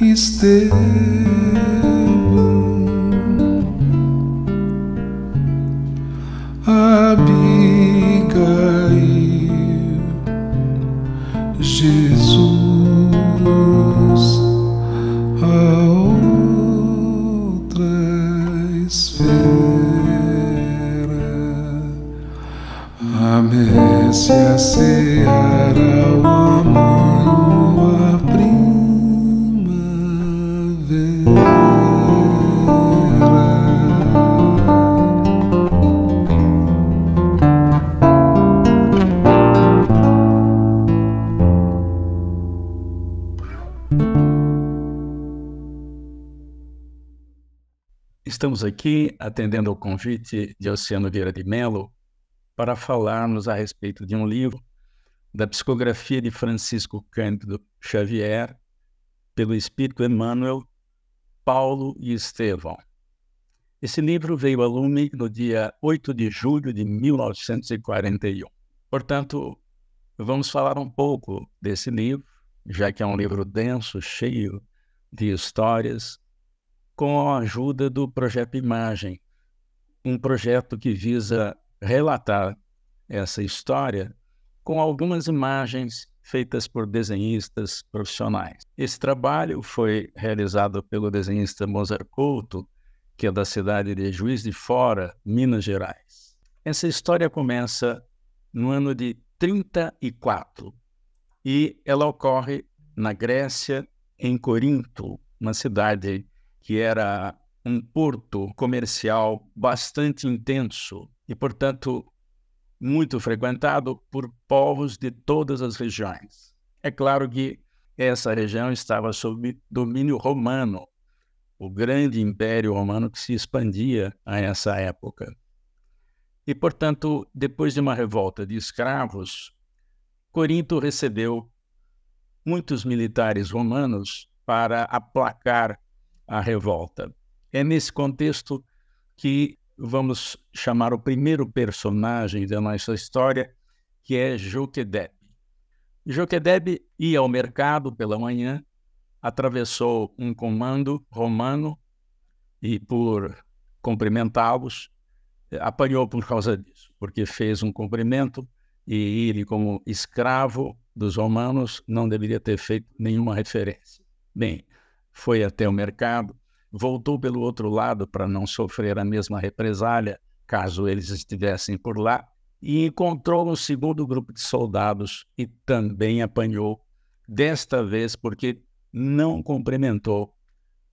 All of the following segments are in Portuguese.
esteja. estamos aqui atendendo ao convite de Oceano Vieira de Mello para falarmos a respeito de um livro da psicografia de Francisco Cândido Xavier, pelo Espírito Emmanuel, Paulo e Estevão. Esse livro veio a lume no dia 8 de julho de 1941. Portanto, vamos falar um pouco desse livro, já que é um livro denso, cheio de histórias com a ajuda do projeto Imagem, um projeto que visa relatar essa história com algumas imagens feitas por desenhistas profissionais. Esse trabalho foi realizado pelo desenhista Mozart Couto, que é da cidade de Juiz de Fora, Minas Gerais. Essa história começa no ano de 34 e ela ocorre na Grécia, em Corinto, uma cidade que era um porto comercial bastante intenso e, portanto, muito frequentado por povos de todas as regiões. É claro que essa região estava sob domínio romano, o grande império romano que se expandia a essa época. E, portanto, depois de uma revolta de escravos, Corinto recebeu muitos militares romanos para aplacar a revolta. É nesse contexto que vamos chamar o primeiro personagem da nossa história, que é Joquedeb. Joquedeb ia ao mercado pela manhã, atravessou um comando romano e, por cumprimentá-los, apanhou por causa disso, porque fez um cumprimento e ele, como escravo dos romanos, não deveria ter feito nenhuma referência. Bem, foi até o mercado, voltou pelo outro lado para não sofrer a mesma represália, caso eles estivessem por lá, e encontrou um segundo grupo de soldados e também apanhou, desta vez porque não cumprimentou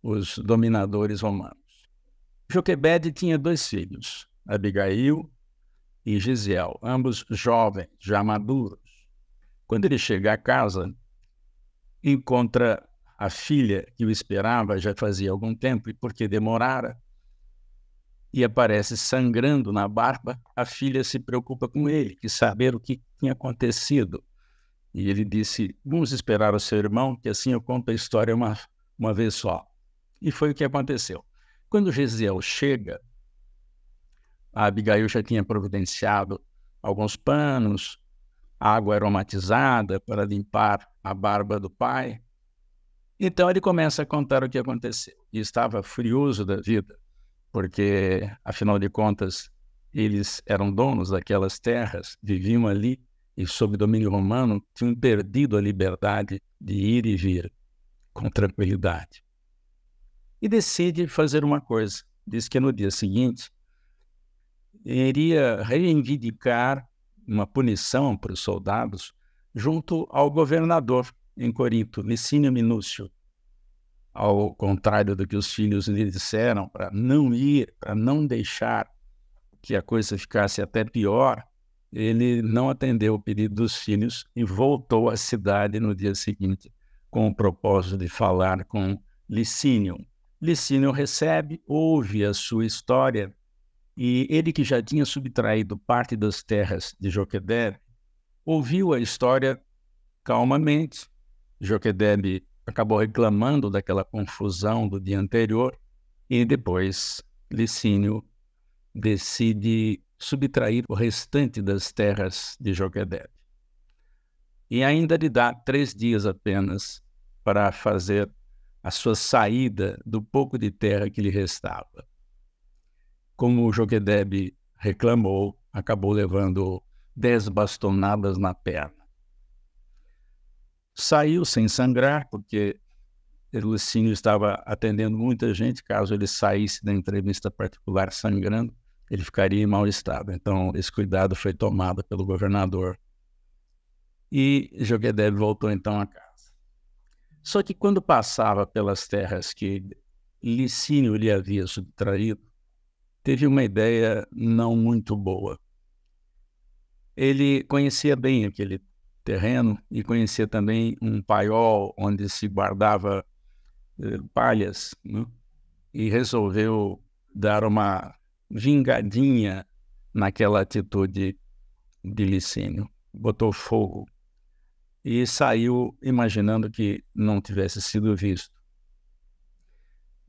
os dominadores romanos. Joquebed tinha dois filhos, Abigail e Gisiel, ambos jovens, já maduros. Quando ele chega a casa, encontra a filha que o esperava já fazia algum tempo e porque demorara e aparece sangrando na barba, a filha se preocupa com ele, que saber o que tinha acontecido. E ele disse: Vamos esperar o seu irmão, que assim eu conto a história uma, uma vez só. E foi o que aconteceu. Quando Gesiel chega, a Abigail já tinha providenciado alguns panos, água aromatizada para limpar a barba do pai, então ele começa a contar o que aconteceu. E estava furioso da vida, porque, afinal de contas, eles eram donos daquelas terras, viviam ali e, sob domínio romano, tinham perdido a liberdade de ir e vir com tranquilidade. E decide fazer uma coisa. Diz que no dia seguinte iria reivindicar uma punição para os soldados junto ao governador em Corinto, Licínio Minúcio, ao contrário do que os filhos lhe disseram, para não ir, para não deixar que a coisa ficasse até pior, ele não atendeu o pedido dos filhos e voltou à cidade no dia seguinte com o propósito de falar com Licínio. Licínio recebe, ouve a sua história e ele que já tinha subtraído parte das terras de Joquedé, ouviu a história calmamente Joquedeb acabou reclamando daquela confusão do dia anterior e depois Licínio decide subtrair o restante das terras de Joquedeb. E ainda lhe dá três dias apenas para fazer a sua saída do pouco de terra que lhe restava. Como Joquedeb reclamou, acabou levando dez bastonadas na perna saiu sem sangrar, porque Lucinho estava atendendo muita gente. Caso ele saísse da entrevista particular sangrando, ele ficaria em mau estado. Então, esse cuidado foi tomado pelo governador. E Joguedev voltou então a casa. Só que quando passava pelas terras que Licínio lhe havia subtraído, teve uma ideia não muito boa. Ele conhecia bem aquele terreno e conhecia também um paiol onde se guardava eh, palhas né? e resolveu dar uma vingadinha naquela atitude de Licínio. Botou fogo e saiu imaginando que não tivesse sido visto.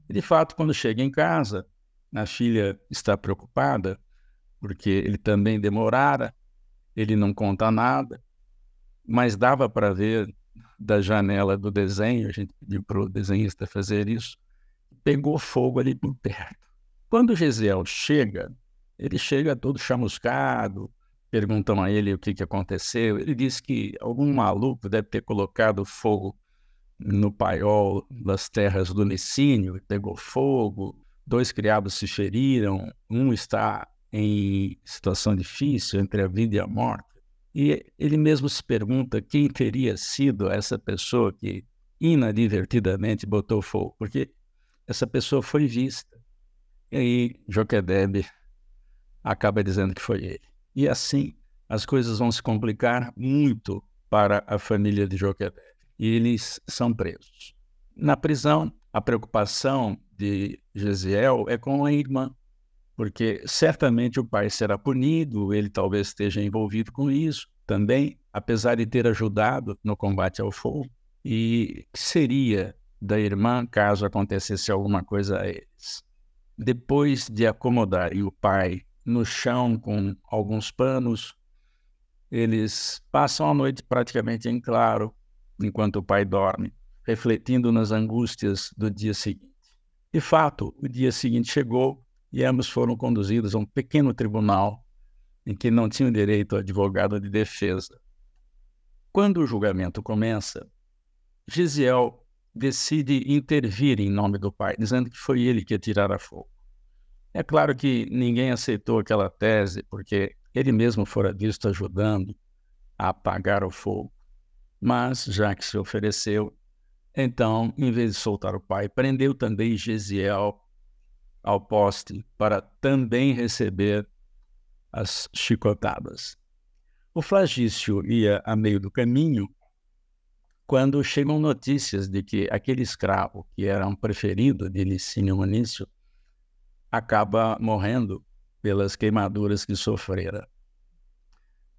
de fato, quando chega em casa, a filha está preocupada porque ele também demorara, ele não conta nada mas dava para ver da janela do desenho, a gente pediu para o desenhista fazer isso, pegou fogo ali por perto. Quando o Gesiel chega, ele chega todo chamuscado, perguntam a ele o que, que aconteceu. Ele diz que algum maluco deve ter colocado fogo no paiol das terras do Licínio, pegou fogo, dois criados se feriram, um está em situação difícil entre a vida e a morte. E ele mesmo se pergunta quem teria sido essa pessoa que inadvertidamente botou fogo, porque essa pessoa foi vista. E aí Joquedeb acaba dizendo que foi ele. E assim as coisas vão se complicar muito para a família de Joquedeb. E eles são presos. Na prisão, a preocupação de Gesiel é com a irmã, porque certamente o pai será punido, ele talvez esteja envolvido com isso também, apesar de ter ajudado no combate ao fogo. E que seria da irmã caso acontecesse alguma coisa a eles? Depois de acomodar o pai no chão com alguns panos, eles passam a noite praticamente em claro, enquanto o pai dorme, refletindo nas angústias do dia seguinte. De fato, o dia seguinte chegou e ambos foram conduzidos a um pequeno tribunal em que não tinham direito a advogado de defesa. Quando o julgamento começa, Gisiel decide intervir em nome do pai, dizendo que foi ele que atirara fogo. É claro que ninguém aceitou aquela tese, porque ele mesmo fora visto ajudando a apagar o fogo. Mas, já que se ofereceu, então, em vez de soltar o pai, prendeu também Gesiel ao poste para também receber as chicotadas. O flagício ia a meio do caminho quando chegam notícias de que aquele escravo, que era um preferido de Licínio Munício, acaba morrendo pelas queimaduras que sofrera.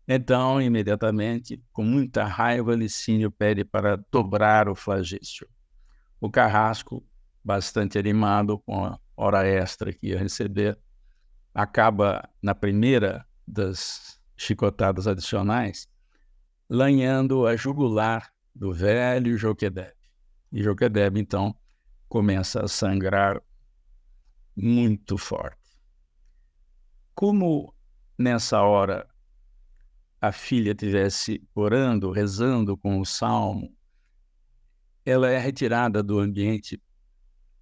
Então, imediatamente, com muita raiva, Licínio pede para dobrar o flagício. O carrasco, bastante animado com a hora extra que ia receber, acaba na primeira das chicotadas adicionais, lanhando a jugular do velho Joquedeb. E Joquedeb, então, começa a sangrar muito forte. Como nessa hora a filha estivesse orando, rezando com o salmo, ela é retirada do ambiente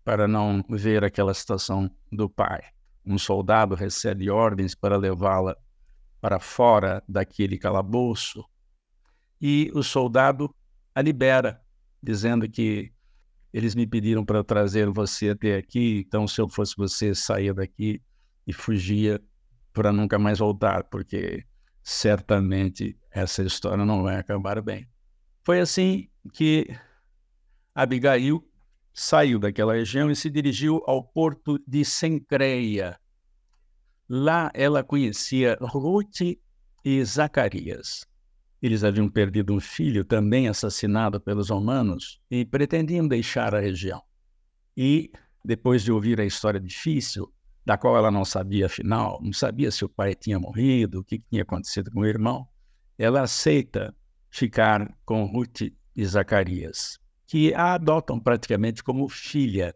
para não ver aquela situação do pai. Um soldado recebe ordens para levá-la para fora daquele calabouço e o soldado a libera, dizendo que eles me pediram para trazer você até aqui, então se eu fosse você, saía daqui e fugia para nunca mais voltar, porque certamente essa história não vai acabar bem. Foi assim que Abigail saiu daquela região e se dirigiu ao porto de Sencreia. Lá ela conhecia Ruth e Zacarias. Eles haviam perdido um filho, também assassinado pelos romanos, e pretendiam deixar a região. E, depois de ouvir a história difícil, da qual ela não sabia afinal, não sabia se o pai tinha morrido, o que tinha acontecido com o irmão, ela aceita ficar com Ruth e Zacarias que a adotam praticamente como filha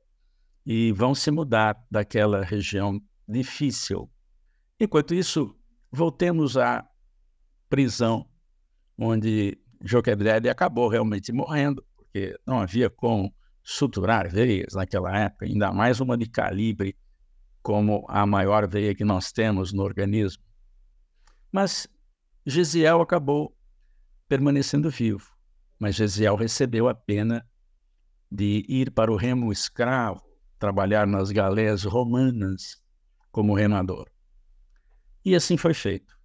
e vão se mudar daquela região difícil. Enquanto isso, voltemos à prisão, onde Joquebede acabou realmente morrendo, porque não havia como suturar veias naquela época, ainda mais uma de calibre como a maior veia que nós temos no organismo. Mas Gesiel acabou permanecendo vivo, mas Gesiel recebeu a pena de ir para o remo escravo, trabalhar nas galés romanas como remador. E assim foi feito.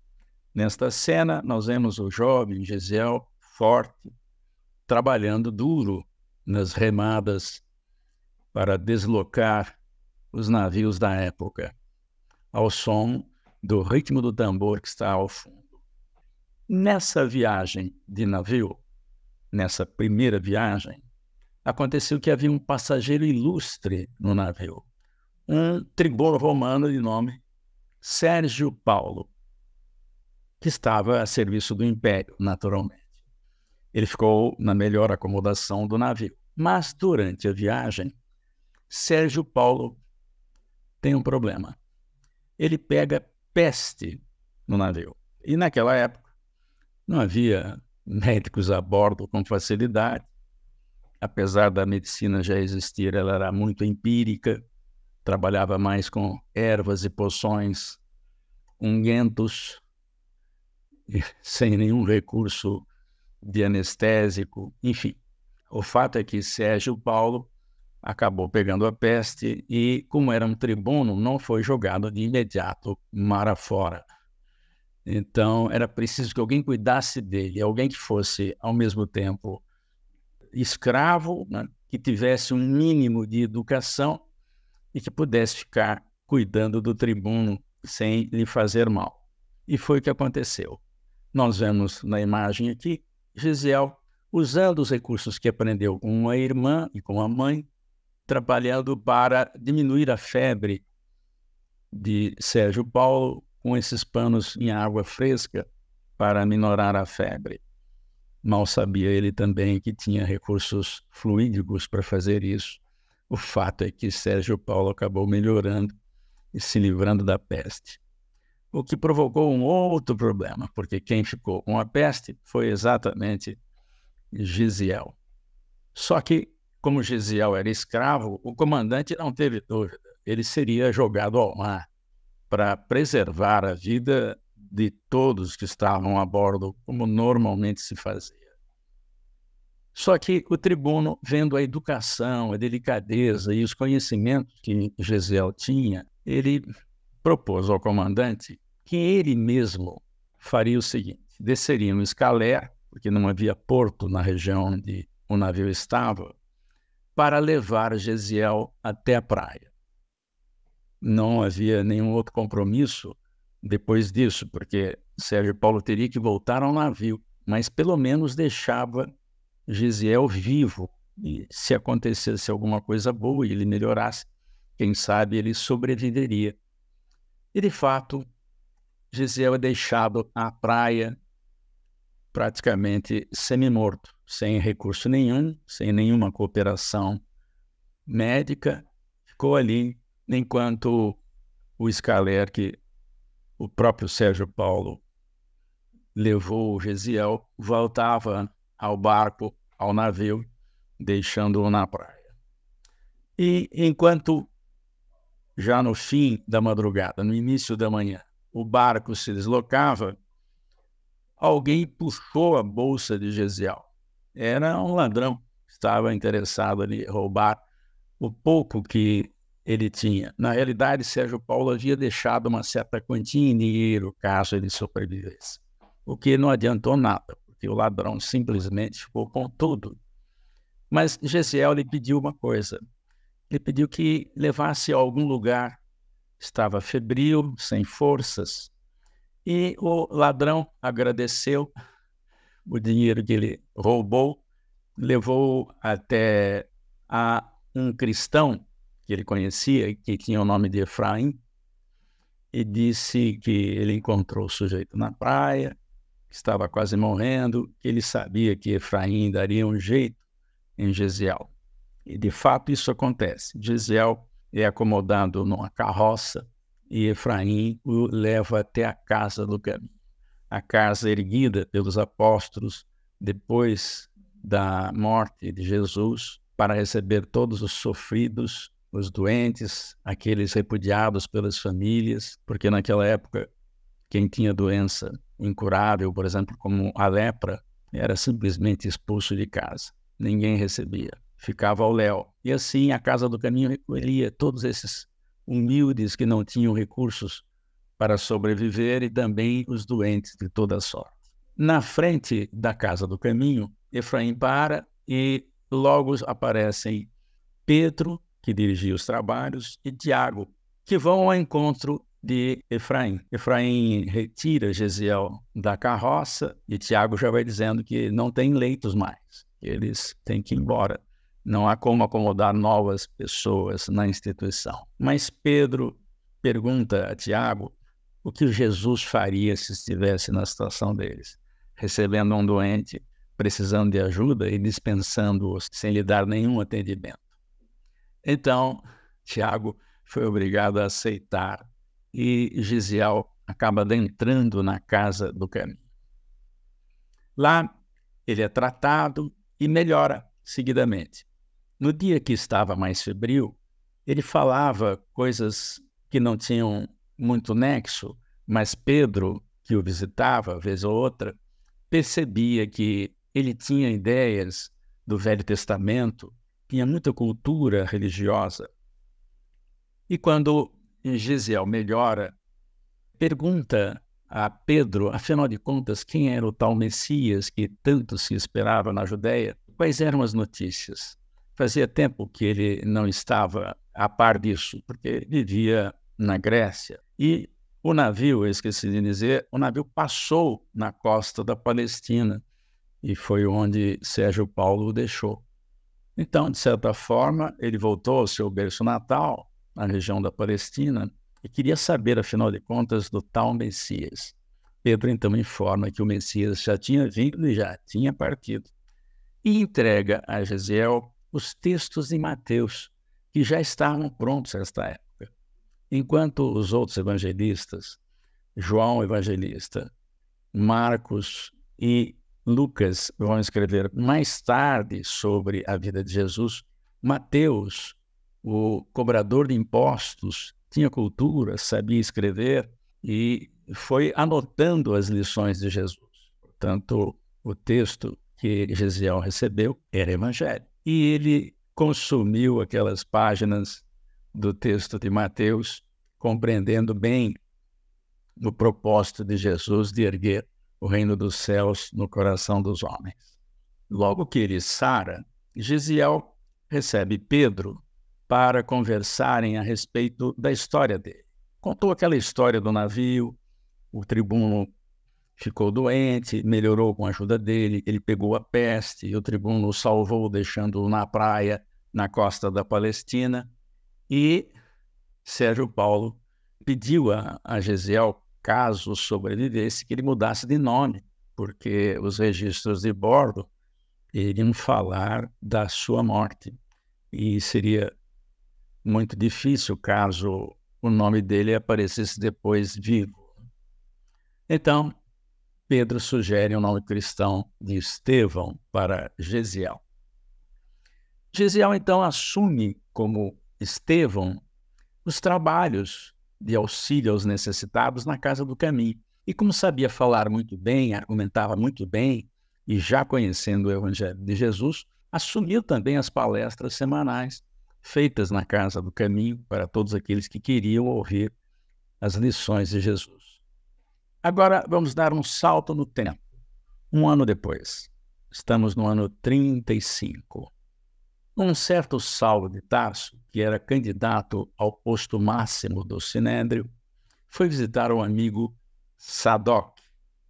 Nesta cena, nós vemos o jovem Gesiel forte, trabalhando duro nas remadas para deslocar os navios da época, ao som do ritmo do tambor que está ao fundo. Nessa viagem de navio, nessa primeira viagem, aconteceu que havia um passageiro ilustre no navio, um tribuno romano de nome Sérgio Paulo, que estava a serviço do império, naturalmente. Ele ficou na melhor acomodação do navio. Mas durante a viagem, Sérgio Paulo tem um problema. Ele pega peste no navio. E naquela época não havia médicos a bordo com facilidade apesar da medicina já existir, ela era muito empírica, trabalhava mais com ervas e poções, unguentos, sem nenhum recurso de anestésico, enfim. O fato é que Sérgio Paulo acabou pegando a peste e, como era um tribuno, não foi jogado de imediato mar afora. Então, era preciso que alguém cuidasse dele, alguém que fosse, ao mesmo tempo, escravo, né, que tivesse um mínimo de educação e que pudesse ficar cuidando do tribuno sem lhe fazer mal. E foi o que aconteceu. Nós vemos na imagem aqui Gisiel usando os recursos que aprendeu com uma irmã e com a mãe, trabalhando para diminuir a febre de Sérgio Paulo com esses panos em água fresca para minorar a febre. Mal sabia ele também que tinha recursos fluídicos para fazer isso. O fato é que Sérgio Paulo acabou melhorando e se livrando da peste. O que provocou um outro problema, porque quem ficou com a peste foi exatamente Gisiel. Só que, como Gisiel era escravo, o comandante não teve dúvida. Ele seria jogado ao mar para preservar a vida de todos que estavam a bordo, como normalmente se fazia. Só que o tribuno, vendo a educação, a delicadeza e os conhecimentos que Gesiel tinha, ele propôs ao comandante que ele mesmo faria o seguinte: desceria no Escalé, porque não havia porto na região onde o navio estava, para levar Gesiel até a praia. Não havia nenhum outro compromisso depois disso, porque Sérgio e Paulo teria que voltar ao navio, mas pelo menos deixava Gisiel vivo. E se acontecesse alguma coisa boa e ele melhorasse, quem sabe ele sobreviveria. E de fato, Gisiel é deixado à praia, praticamente semi-morto, sem recurso nenhum, sem nenhuma cooperação médica. Ficou ali enquanto o Scaler, que o próprio Sérgio Paulo levou o Gesiel, voltava ao barco, ao navio, deixando-o na praia. E enquanto, já no fim da madrugada, no início da manhã, o barco se deslocava, alguém puxou a bolsa de Gesiel. Era um ladrão, estava interessado em roubar o pouco que ele tinha. Na realidade, Sérgio Paulo havia deixado uma certa quantia em dinheiro caso ele sobrevivesse, o que não adiantou nada, porque o ladrão simplesmente ficou com tudo. Mas Gesiel lhe pediu uma coisa. Ele pediu que levasse a algum lugar. Estava febril, sem forças. E o ladrão agradeceu o dinheiro que ele roubou, levou até a um cristão que ele conhecia, que tinha o nome de Efraim, e disse que ele encontrou o sujeito na praia, que estava quase morrendo, que ele sabia que Efraim daria um jeito em Gesiel. E de fato isso acontece. Gesiel é acomodado numa carroça e Efraim o leva até a casa do caminho. A casa erguida pelos apóstolos depois da morte de Jesus para receber todos os sofridos os doentes, aqueles repudiados pelas famílias, porque naquela época quem tinha doença incurável, por exemplo, como a lepra, era simplesmente expulso de casa. Ninguém recebia, ficava ao léu. E assim a Casa do Caminho recolhia todos esses humildes que não tinham recursos para sobreviver e também os doentes de toda sorte. Na frente da Casa do Caminho, Efraim para e logo aparecem Pedro que dirigia os trabalhos, e Tiago, que vão ao encontro de Efraim. Efraim retira Gesiel da carroça e Tiago já vai dizendo que não tem leitos mais, eles têm que ir embora. Não há como acomodar novas pessoas na instituição. Mas Pedro pergunta a Tiago o que Jesus faria se estivesse na situação deles, recebendo um doente, precisando de ajuda e dispensando-os sem lhe dar nenhum atendimento. Então, Tiago foi obrigado a aceitar e Gisiel acaba entrando na casa do caminho. Lá, ele é tratado e melhora seguidamente. No dia que estava mais febril, ele falava coisas que não tinham muito nexo, mas Pedro, que o visitava vez ou outra, percebia que ele tinha ideias do Velho Testamento tinha muita cultura religiosa. E quando Gisiel melhora, pergunta a Pedro, afinal de contas, quem era o tal Messias que tanto se esperava na Judéia? Quais eram as notícias? Fazia tempo que ele não estava a par disso, porque vivia na Grécia. E o navio, eu esqueci de dizer, o navio passou na costa da Palestina e foi onde Sérgio Paulo o deixou. Então, de certa forma, ele voltou ao seu berço natal, na região da Palestina, e queria saber, afinal de contas, do tal Messias. Pedro então informa que o Messias já tinha vindo e já tinha partido, e entrega a Gesiel os textos de Mateus, que já estavam prontos a época. Enquanto os outros evangelistas, João Evangelista, Marcos e Lucas vão escrever mais tarde sobre a vida de Jesus. Mateus, o cobrador de impostos, tinha cultura, sabia escrever e foi anotando as lições de Jesus. Portanto, o texto que Gesiel recebeu era evangelho. E ele consumiu aquelas páginas do texto de Mateus, compreendendo bem o propósito de Jesus de erguer o reino dos céus no coração dos homens. Logo que ele sara, Gisiel recebe Pedro para conversarem a respeito da história dele. Contou aquela história do navio, o tribuno ficou doente, melhorou com a ajuda dele, ele pegou a peste e o tribuno o salvou, deixando-o na praia, na costa da Palestina. E Sérgio Paulo pediu a, a Gesiel caso sobrevivesse, que ele mudasse de nome, porque os registros de bordo iriam falar da sua morte. E seria muito difícil caso o nome dele aparecesse depois vivo. Então, Pedro sugere o um nome cristão de Estevão para Gesiel. Gesiel então assume como Estevão os trabalhos de auxílio aos necessitados na Casa do Caminho. E como sabia falar muito bem, argumentava muito bem, e já conhecendo o Evangelho de Jesus, assumiu também as palestras semanais feitas na Casa do Caminho para todos aqueles que queriam ouvir as lições de Jesus. Agora vamos dar um salto no tempo. Um ano depois, estamos no ano 35. Um certo Saulo de Tarso, que era candidato ao posto máximo do Sinédrio, foi visitar um amigo Sadoc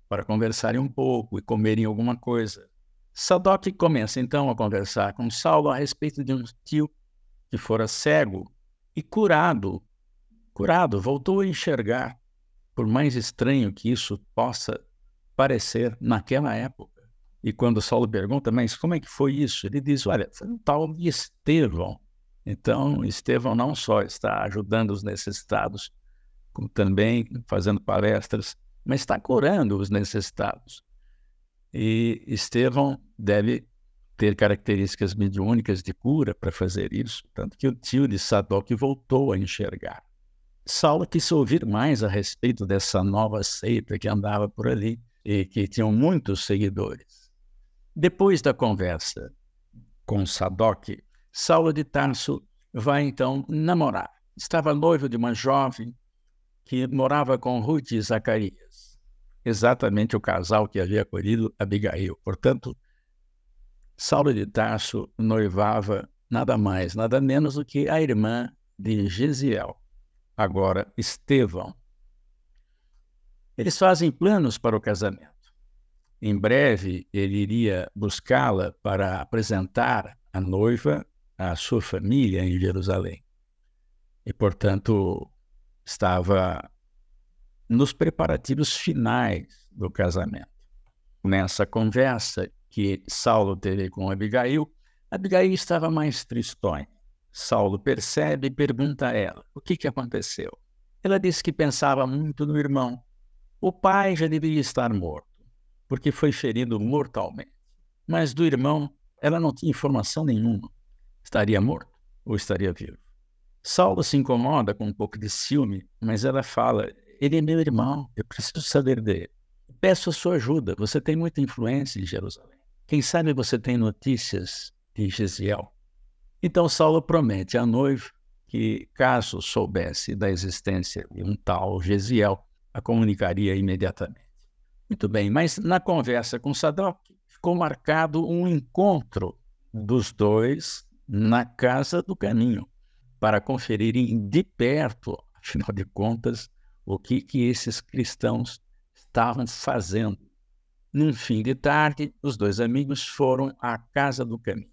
para conversarem um pouco e comerem alguma coisa. Sadoc começa então a conversar com Saulo a respeito de um tio que fora cego e curado. Curado, voltou a enxergar, por mais estranho que isso possa parecer naquela época. E quando Saulo pergunta, mas como é que foi isso? Ele diz, olha, foi um tal de Estevão. Então, Estevão não só está ajudando os necessitados, como também fazendo palestras, mas está curando os necessitados. E Estevão deve ter características mediúnicas de cura para fazer isso, tanto que o tio de Sadoc voltou a enxergar. Saulo quis ouvir mais a respeito dessa nova seita que andava por ali e que tinham muitos seguidores. Depois da conversa com Sadoc, Saulo de Tarso vai então namorar. Estava noivo de uma jovem que morava com Ruth e Zacarias, exatamente o casal que havia acolhido Abigail. Portanto, Saulo de Tarso noivava nada mais, nada menos do que a irmã de Gesiel, agora Estevão. Eles fazem planos para o casamento. Em breve, ele iria buscá-la para apresentar a noiva à sua família em Jerusalém. E, portanto, estava nos preparativos finais do casamento. Nessa conversa que Saulo teve com Abigail, Abigail estava mais tristonha. Saulo percebe e pergunta a ela: o que, que aconteceu? Ela disse que pensava muito no irmão. O pai já deveria estar morto porque foi ferido mortalmente. Mas do irmão, ela não tinha informação nenhuma. Estaria morto ou estaria vivo? Saulo se incomoda com um pouco de ciúme, mas ela fala: Ele é meu irmão, eu preciso saber dele. Peço a sua ajuda, você tem muita influência em Jerusalém. Quem sabe você tem notícias de Gesiel? Então Saulo promete à noiva que, caso soubesse da existência de um tal Gesiel, a comunicaria imediatamente. Muito bem, mas na conversa com Sadok ficou marcado um encontro dos dois na Casa do Caninho para conferirem de perto, afinal de contas, o que, que esses cristãos estavam fazendo. Num fim de tarde, os dois amigos foram à Casa do Caminho.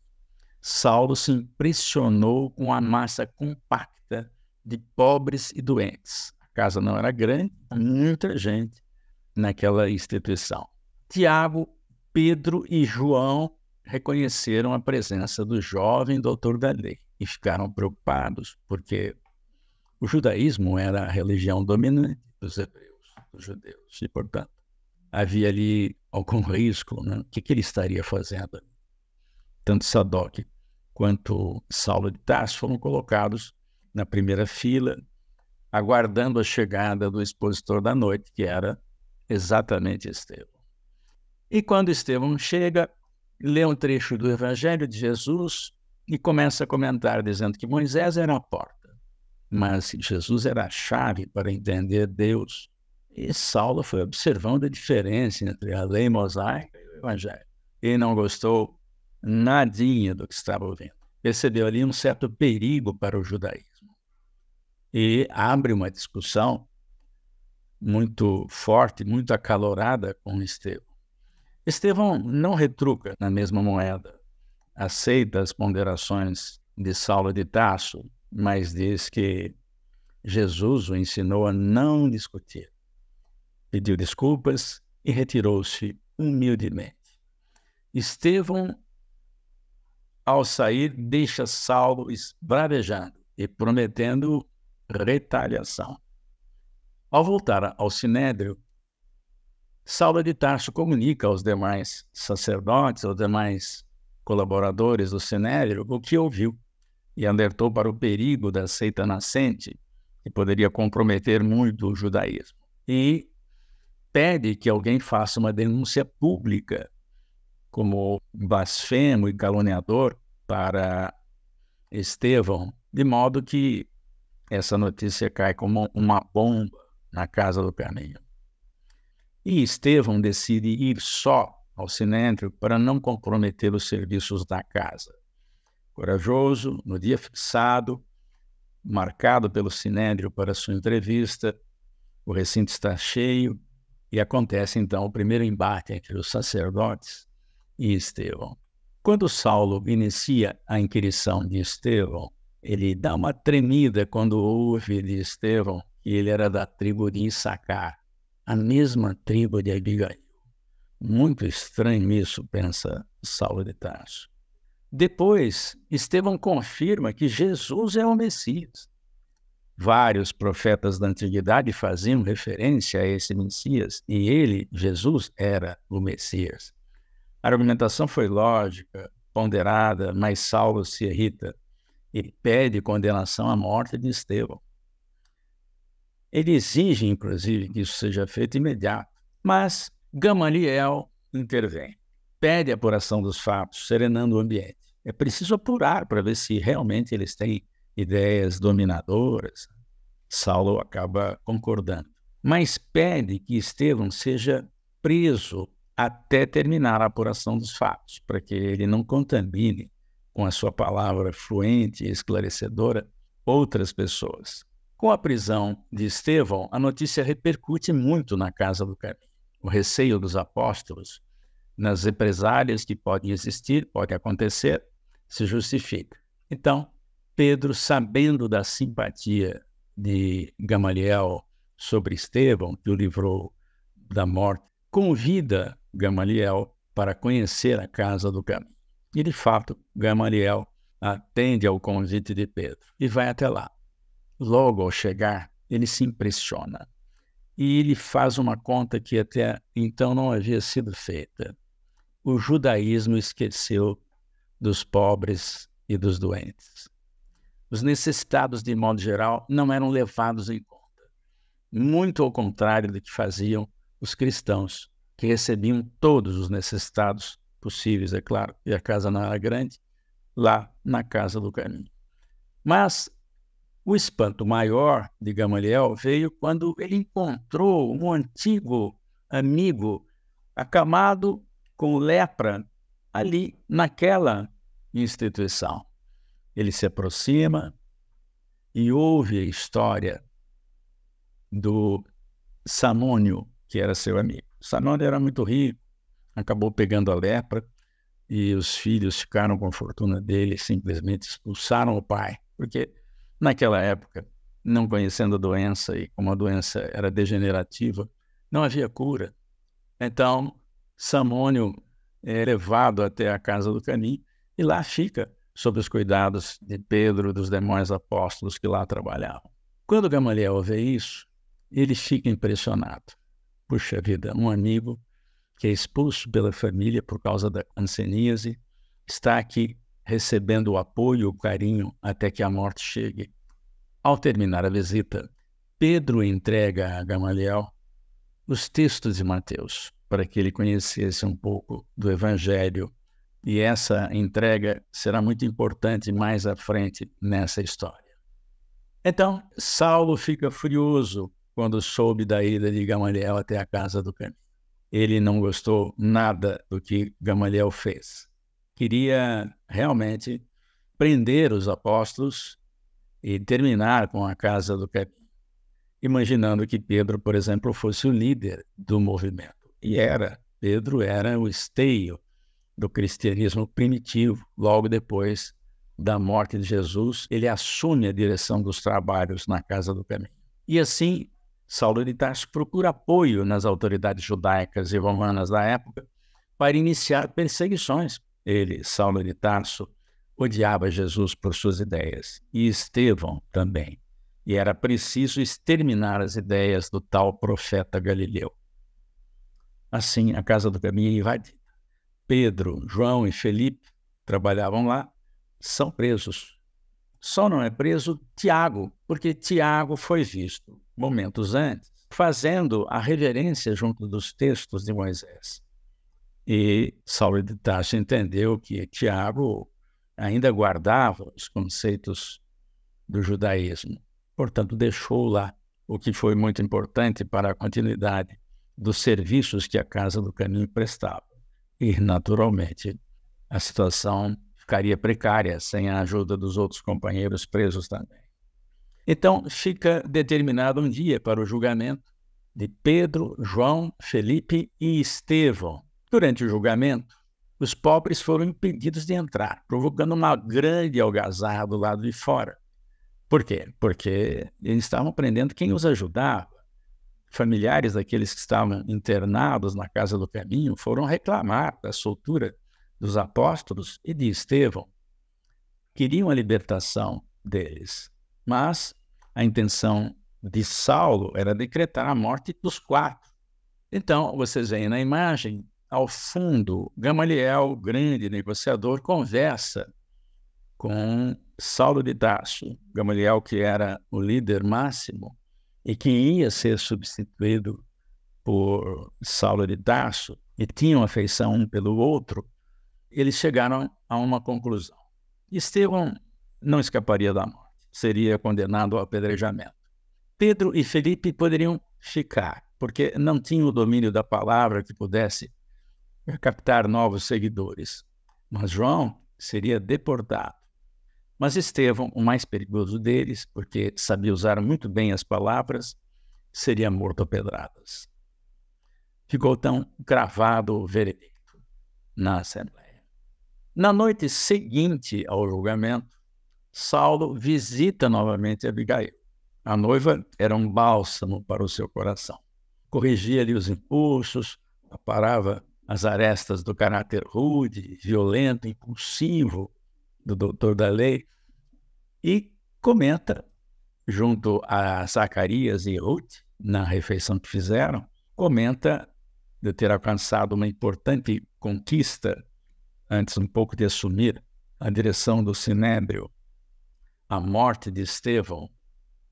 Saulo se impressionou com a massa compacta de pobres e doentes. A casa não era grande, muita gente, naquela instituição. Tiago, Pedro e João reconheceram a presença do jovem doutor da lei e ficaram preocupados, porque o judaísmo era a religião dominante dos hebreus, dos judeus, e, portanto, havia ali algum risco, né? O que, que ele estaria fazendo? Tanto Sadoc quanto Saulo de Tarso foram colocados na primeira fila, aguardando a chegada do expositor da noite, que era Exatamente, Estevão. E quando Estevão chega, lê um trecho do Evangelho de Jesus e começa a comentar, dizendo que Moisés era a porta, mas Jesus era a chave para entender Deus. E Saulo foi observando a diferença entre a lei mosaica e o Evangelho. E não gostou nadinha do que estava ouvindo. Percebeu ali um certo perigo para o judaísmo. E abre uma discussão muito forte, muito acalorada com Estevão. Estevão não retruca na mesma moeda, aceita as ponderações de Saulo de Tasso, mas diz que Jesus o ensinou a não discutir. Pediu desculpas e retirou-se humildemente. Estevão, ao sair, deixa Saulo esbravejando e prometendo retaliação. Ao voltar ao Sinédrio, Saulo de Tarso comunica aos demais sacerdotes, aos demais colaboradores do Sinédrio, o que ouviu e alertou para o perigo da seita nascente, que poderia comprometer muito o judaísmo. E pede que alguém faça uma denúncia pública como blasfemo e caluniador para Estevão, de modo que essa notícia cai como uma bomba na casa do Carneiro. E Estevão decide ir só ao Sinédrio para não comprometer os serviços da casa. Corajoso, no dia fixado, marcado pelo Sinédrio para sua entrevista, o recinto está cheio e acontece então o primeiro embate entre os sacerdotes e Estevão. Quando Saulo inicia a inquirição de Estevão, ele dá uma tremida quando ouve de Estevão que ele era da tribo de Issacar, a mesma tribo de Abigail. Muito estranho isso, pensa Saulo de Tarso. Depois, Estevão confirma que Jesus é o Messias. Vários profetas da antiguidade faziam referência a esse Messias e ele, Jesus, era o Messias. A argumentação foi lógica, ponderada, mas Saulo se irrita e pede condenação à morte de Estevão. Ele exige, inclusive, que isso seja feito imediato. Mas Gamaliel intervém, pede a apuração dos fatos, serenando o ambiente. É preciso apurar para ver se realmente eles têm ideias dominadoras. Saulo acaba concordando, mas pede que Estevão seja preso até terminar a apuração dos fatos, para que ele não contamine com a sua palavra fluente e esclarecedora outras pessoas. Com a prisão de Estevão, a notícia repercute muito na casa do Caminho. O receio dos apóstolos nas represálias que podem existir, pode acontecer, se justifica. Então, Pedro, sabendo da simpatia de Gamaliel sobre Estevão, que o livrou da morte, convida Gamaliel para conhecer a casa do caminho. E, de fato, Gamaliel atende ao convite de Pedro e vai até lá logo ao chegar, ele se impressiona e ele faz uma conta que até então não havia sido feita. O judaísmo esqueceu dos pobres e dos doentes. Os necessitados, de modo geral, não eram levados em conta. Muito ao contrário do que faziam os cristãos, que recebiam todos os necessitados possíveis, é claro, e a casa não era grande, lá na casa do caminho. Mas o espanto maior de Gamaliel veio quando ele encontrou um antigo amigo acamado com lepra ali naquela instituição. Ele se aproxima e ouve a história do Samônio, que era seu amigo. Samônio era muito rico, acabou pegando a lepra e os filhos ficaram com a fortuna dele, simplesmente expulsaram o pai, porque Naquela época, não conhecendo a doença e como a doença era degenerativa, não havia cura. Então, Samônio é levado até a casa do Canim e lá fica sob os cuidados de Pedro e dos demais apóstolos que lá trabalhavam. Quando Gamaliel vê isso, ele fica impressionado. Puxa vida, um amigo que é expulso pela família por causa da hanseníase está aqui recebendo o apoio e o carinho até que a morte chegue. Ao terminar a visita, Pedro entrega a Gamaliel os textos de Mateus, para que ele conhecesse um pouco do Evangelho. E essa entrega será muito importante mais à frente nessa história. Então, Saulo fica furioso quando soube da ida de Gamaliel até a casa do caminho. Ele não gostou nada do que Gamaliel fez queria realmente prender os apóstolos e terminar com a casa do caminho, imaginando que Pedro, por exemplo, fosse o líder do movimento. E era, Pedro era o esteio do cristianismo primitivo. Logo depois da morte de Jesus, ele assume a direção dos trabalhos na casa do caminho. E assim, Saulo de Tarso procura apoio nas autoridades judaicas e romanas da época para iniciar perseguições ele, Saulo de Tarso, odiava Jesus por suas ideias, e Estevão também. E era preciso exterminar as ideias do tal profeta Galileu. Assim, a casa do caminho é invadida. Pedro, João e Felipe trabalhavam lá, são presos. Só não é preso Tiago, porque Tiago foi visto, momentos antes, fazendo a reverência junto dos textos de Moisés. E Saulo de Tarso entendeu que Tiago ainda guardava os conceitos do judaísmo. Portanto, deixou lá o que foi muito importante para a continuidade dos serviços que a Casa do Caminho prestava. E, naturalmente, a situação ficaria precária sem a ajuda dos outros companheiros presos também. Então, fica determinado um dia para o julgamento de Pedro, João, Felipe e Estevão, Durante o julgamento, os pobres foram impedidos de entrar, provocando uma grande algazarra do lado de fora. Por quê? Porque eles estavam prendendo quem os ajudava. Familiares daqueles que estavam internados na casa do caminho foram reclamar da soltura dos apóstolos e de Estevão. Queriam a libertação deles, mas a intenção de Saulo era decretar a morte dos quatro. Então, vocês veem na imagem ao fundo, Gamaliel, grande negociador, conversa com Saulo de Tarso. Gamaliel, que era o líder máximo e que ia ser substituído por Saulo de Tarso, e tinham afeição um pelo outro, eles chegaram a uma conclusão. Estevão não escaparia da morte, seria condenado ao apedrejamento. Pedro e Felipe poderiam ficar, porque não tinham o domínio da palavra que pudesse para captar novos seguidores. Mas João seria deportado. Mas Estevão, o mais perigoso deles, porque sabia usar muito bem as palavras, seria morto a pedradas. Ficou tão gravado o veredicto na Assembleia. Na noite seguinte ao julgamento, Saulo visita novamente Abigail. A noiva era um bálsamo para o seu coração. Corrigia-lhe os impulsos, aparava as arestas do caráter rude, violento, impulsivo do doutor da lei e comenta, junto a Zacarias e Ruth, na refeição que fizeram, comenta de ter alcançado uma importante conquista antes um pouco de assumir a direção do Sinédrio, a morte de Estevão.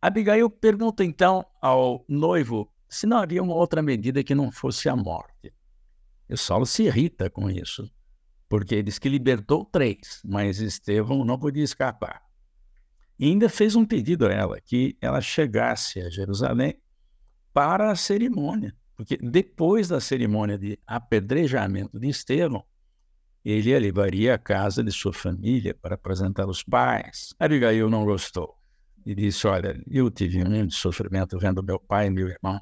Abigail pergunta então ao noivo se não havia uma outra medida que não fosse a morte. E Saulo se irrita com isso, porque ele diz que libertou três, mas Estevão não podia escapar. E ainda fez um pedido a ela, que ela chegasse a Jerusalém para a cerimônia, porque depois da cerimônia de apedrejamento de Estevão, ele a levaria à casa de sua família para apresentar os pais. Abigail não gostou e disse: Olha, eu tive um de sofrimento vendo meu pai e meu irmão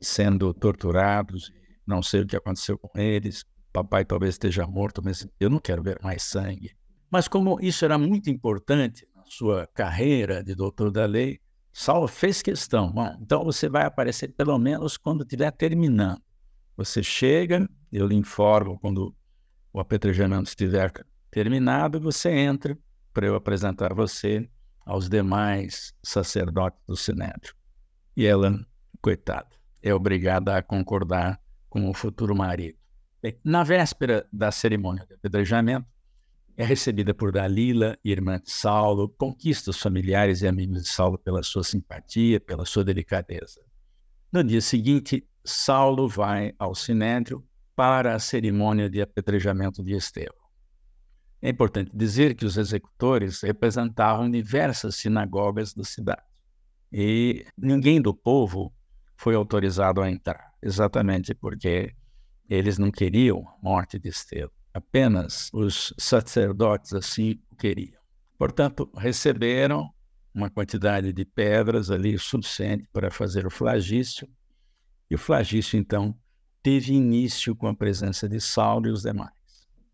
sendo torturados não sei o que aconteceu com eles, papai talvez esteja morto, mas eu não quero ver mais sangue. Mas como isso era muito importante na sua carreira de doutor da lei, Saulo fez questão. Bom, então você vai aparecer pelo menos quando estiver terminando. Você chega, eu lhe informo quando o apetrejamento estiver terminado, você entra para eu apresentar você aos demais sacerdotes do Sinédrio. E ela, coitada, é obrigada a concordar com o futuro marido. Bem, na véspera da cerimônia de apedrejamento, é recebida por Dalila, irmã de Saulo, conquista os familiares e amigos de Saulo pela sua simpatia, pela sua delicadeza. No dia seguinte, Saulo vai ao Sinédrio para a cerimônia de apedrejamento de Estevão. É importante dizer que os executores representavam diversas sinagogas da cidade e ninguém do povo foi autorizado a entrar exatamente porque eles não queriam morte de Estevão. Apenas os sacerdotes assim queriam. Portanto, receberam uma quantidade de pedras ali suficiente para fazer o flagício. E o flagício, então, teve início com a presença de Saulo e os demais.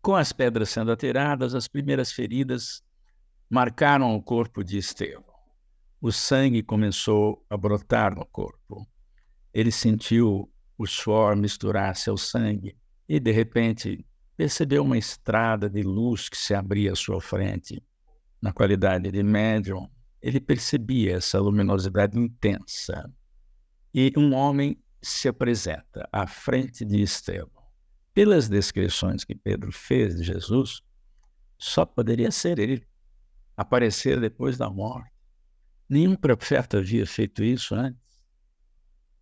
Com as pedras sendo atiradas, as primeiras feridas marcaram o corpo de Estevão. O sangue começou a brotar no corpo. Ele sentiu o suor misturar seu sangue e, de repente, percebeu uma estrada de luz que se abria à sua frente. Na qualidade de médium, ele percebia essa luminosidade intensa. E um homem se apresenta à frente de Estevão. Pelas descrições que Pedro fez de Jesus, só poderia ser ele aparecer depois da morte. Nenhum profeta havia feito isso antes.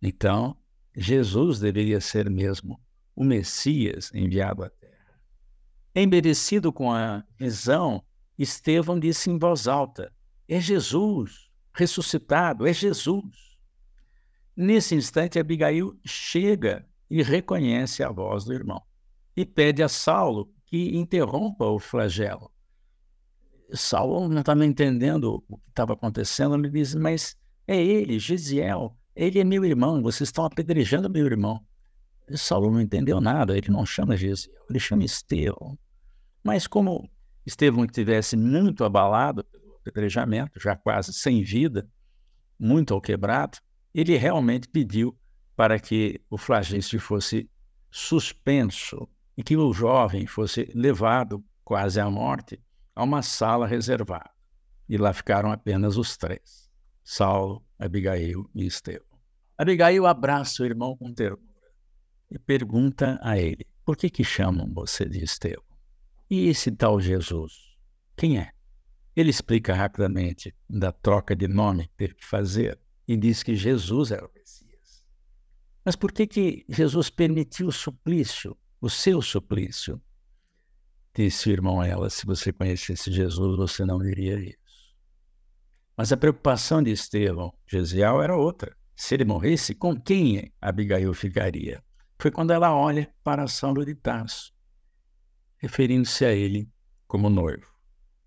Então, Jesus deveria ser mesmo o Messias enviado à terra. Emberecido com a visão, Estevão disse em voz alta: É Jesus, ressuscitado, é Jesus. Nesse instante, Abigail chega e reconhece a voz do irmão e pede a Saulo que interrompa o flagelo. Saulo não estava entendendo o que estava acontecendo, ele diz: Mas é ele, Gisiel, ele é meu irmão, vocês estão apedrejando meu irmão. E Saulo não entendeu nada, ele não chama Jesus, ele chama Estevão. Mas como Estevão estivesse muito abalado pelo apedrejamento, já quase sem vida, muito ao quebrado, ele realmente pediu para que o flagêncio fosse suspenso e que o jovem fosse levado quase à morte a uma sala reservada. E lá ficaram apenas os três: Saulo, Abigail e Estevão. Abigail abraça o irmão com ternura e pergunta a ele: Por que que chamam você de Estevão? E esse tal Jesus? Quem é? Ele explica rapidamente da troca de nome que teve que fazer e diz que Jesus era o Messias. Mas por que que Jesus permitiu o suplício, o seu suplício? Disse o irmão a ela: Se você conhecesse Jesus, você não diria isso. Mas a preocupação de Estevão, Gesiel, era outra se ele morresse, com quem Abigail ficaria? Foi quando ela olha para Saulo de Tarso, referindo-se a ele como noivo.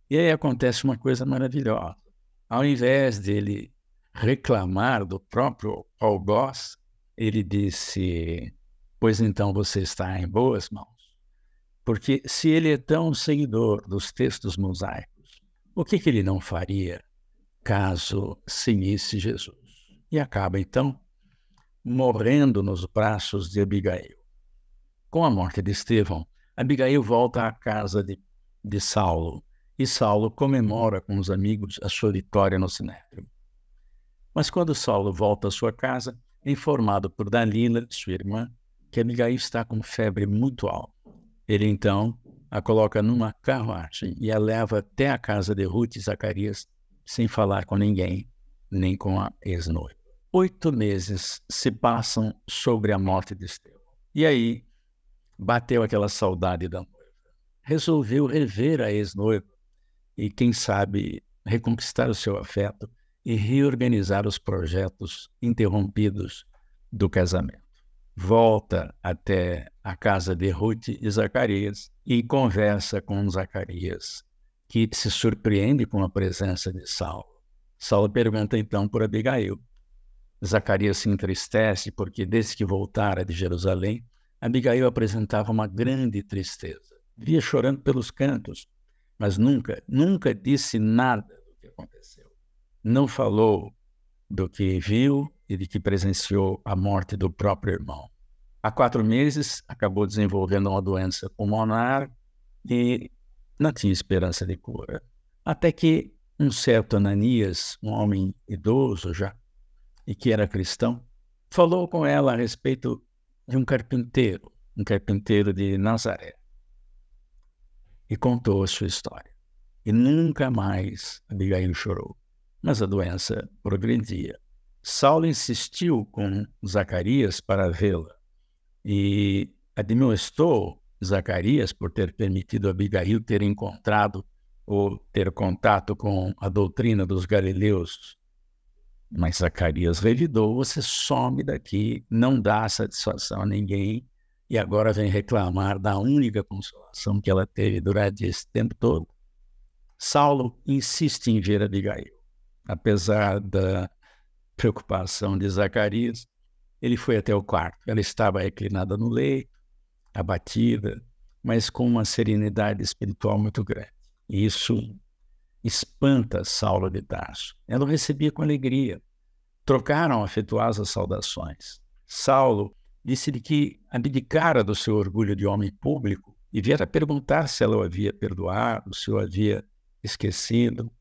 E aí acontece uma coisa maravilhosa. Ao invés dele reclamar do próprio algoz, ele disse: Pois então você está em boas mãos. Porque se ele é tão seguidor dos textos mosaicos, o que, que ele não faria caso seguisse Jesus? e acaba então morrendo nos braços de Abigail. Com a morte de Estevão, Abigail volta à casa de, de Saulo e Saulo comemora com os amigos a sua vitória no Sinédrio. Mas quando Saulo volta à sua casa, é informado por Dalila, sua irmã, que Abigail está com febre muito alta. Ele então a coloca numa carruagem e a leva até a casa de Ruth e Zacarias, sem falar com ninguém, nem com a ex-noiva oito meses se passam sobre a morte de Estevão. E aí, bateu aquela saudade da noiva. Resolveu rever a ex-noiva e, quem sabe, reconquistar o seu afeto e reorganizar os projetos interrompidos do casamento. Volta até a casa de Ruth e Zacarias e conversa com Zacarias, que se surpreende com a presença de Saulo. Saulo pergunta então por Abigail. Zacarias se entristece porque, desde que voltara de Jerusalém, Abigail apresentava uma grande tristeza. Via chorando pelos cantos, mas nunca, nunca disse nada do que aconteceu. Não falou do que viu e de que presenciou a morte do próprio irmão. Há quatro meses, acabou desenvolvendo uma doença pulmonar e não tinha esperança de cura. Até que um certo Ananias, um homem idoso já, e que era cristão, falou com ela a respeito de um carpinteiro, um carpinteiro de Nazaré, e contou a sua história. E nunca mais Abigail chorou, mas a doença progredia. Saulo insistiu com Zacarias para vê-la e administrou Zacarias por ter permitido a Abigail ter encontrado ou ter contato com a doutrina dos galileus mas Zacarias revidou, você some daqui, não dá satisfação a ninguém, e agora vem reclamar da única consolação que ela teve durante esse tempo todo. Saulo insiste em ver Abigail. Apesar da preocupação de Zacarias, ele foi até o quarto. Ela estava reclinada no leito, abatida, mas com uma serenidade espiritual muito grande. isso espanta Saulo de Tarso. Ela o recebia com alegria. Trocaram afetuosas saudações. Saulo disse-lhe que abdicara do seu orgulho de homem público e viera perguntar se ela o havia perdoado, se o havia esquecido.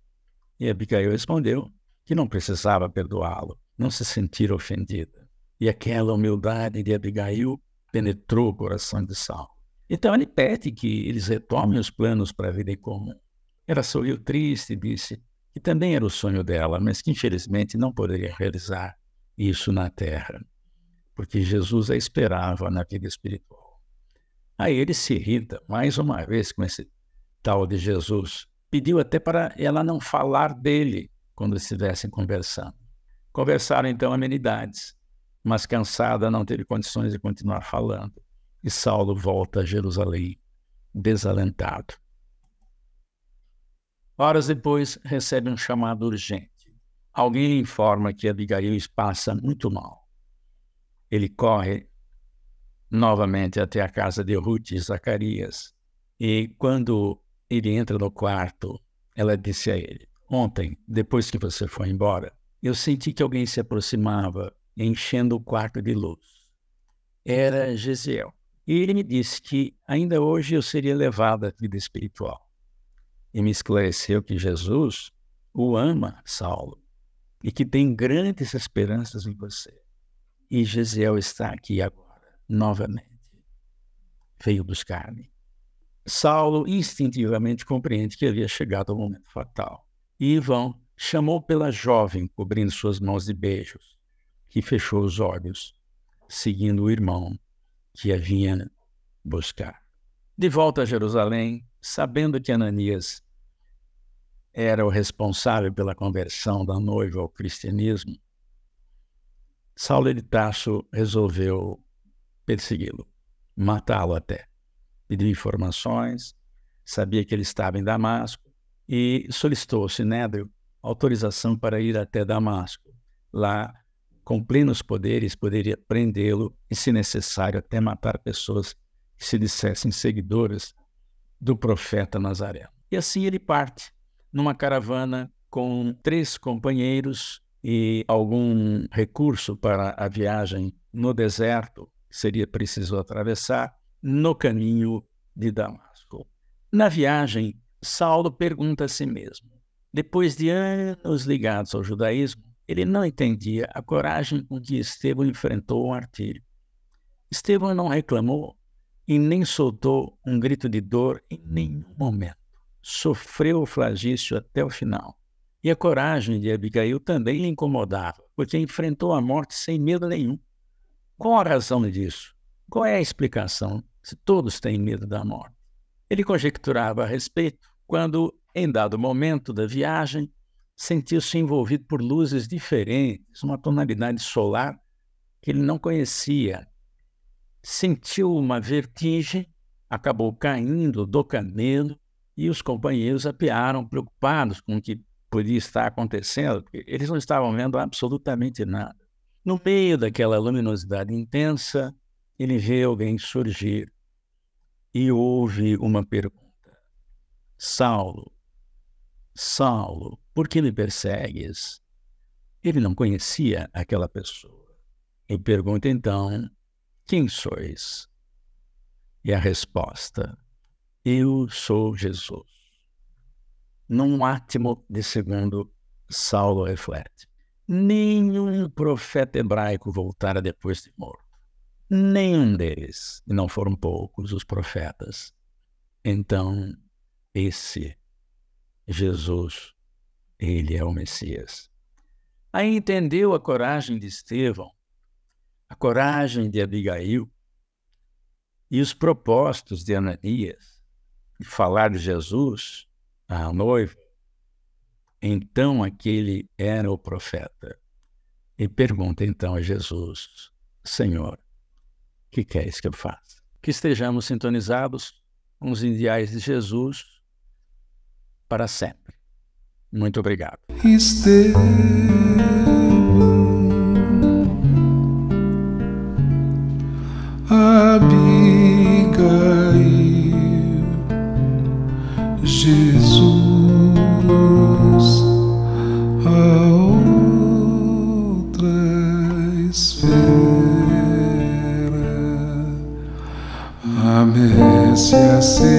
E Abigail respondeu que não precisava perdoá-lo, não se sentira ofendida. E aquela humildade de Abigail penetrou o coração de Saulo. Então ele pede que eles retomem os planos para a vida em comum. Ela sorriu triste e disse que também era o sonho dela, mas que infelizmente não poderia realizar isso na terra, porque Jesus a esperava na vida espiritual. Aí ele se irrita mais uma vez com esse tal de Jesus. Pediu até para ela não falar dele quando estivessem conversando. Conversaram então amenidades, mas cansada não teve condições de continuar falando. E Saulo volta a Jerusalém, desalentado. Horas depois, recebe um chamado urgente. Alguém lhe informa que Abigail passa muito mal. Ele corre novamente até a casa de Ruth e Zacarias. E quando ele entra no quarto, ela disse a ele: Ontem, depois que você foi embora, eu senti que alguém se aproximava, enchendo o quarto de luz. Era Gesiel. E ele me disse que ainda hoje eu seria levada à vida espiritual e me esclareceu que Jesus o ama, Saulo, e que tem grandes esperanças em você. E Gesiel está aqui agora, novamente. Veio buscar-me. Saulo instintivamente compreende que havia chegado ao momento fatal. E Ivão chamou pela jovem, cobrindo suas mãos de beijos, que fechou os olhos, seguindo o irmão que a vinha buscar. De volta a Jerusalém, sabendo que Ananias era o responsável pela conversão da noiva ao cristianismo, Saulo de Tarso resolveu persegui-lo, matá-lo até. Pediu informações, sabia que ele estava em Damasco e solicitou ao Sinédrio autorização para ir até Damasco. Lá, com plenos poderes, poderia prendê-lo e, se necessário, até matar pessoas se dissessem seguidoras do profeta Nazaré. E assim ele parte numa caravana com três companheiros e algum recurso para a viagem no deserto que seria preciso atravessar no caminho de Damasco. Na viagem, Saulo pergunta a si mesmo: depois de anos ligados ao judaísmo, ele não entendia a coragem com que Estevão enfrentou o artilheiro. Estevão não reclamou, e nem soltou um grito de dor em nenhum momento. Sofreu o flagício até o final. E a coragem de Abigail também lhe incomodava, porque enfrentou a morte sem medo nenhum. Qual a razão disso? Qual é a explicação se todos têm medo da morte? Ele conjecturava a respeito quando, em dado momento da viagem, sentiu-se envolvido por luzes diferentes, uma tonalidade solar que ele não conhecia sentiu uma vertigem, acabou caindo do canelo e os companheiros apearam preocupados com o que podia estar acontecendo, porque eles não estavam vendo absolutamente nada. No meio daquela luminosidade intensa, ele vê alguém surgir e ouve uma pergunta: Saulo, Saulo, por que me persegues? Ele não conhecia aquela pessoa. Ele pergunta então quem sois? E a resposta: Eu sou Jesus. Num átimo de segundo, Saulo reflete: Nenhum profeta hebraico voltara depois de morto. Nenhum deles, e não foram poucos os profetas. Então, esse Jesus, ele é o Messias. Aí entendeu a coragem de Estevão coragem de Abigail e os propósitos de Ananias de falar de Jesus à noiva, então aquele era o profeta. E pergunta então a Jesus: Senhor, que queres que eu faça? Que estejamos sintonizados com os ideais de Jesus para sempre. Muito obrigado. Esteve... se assim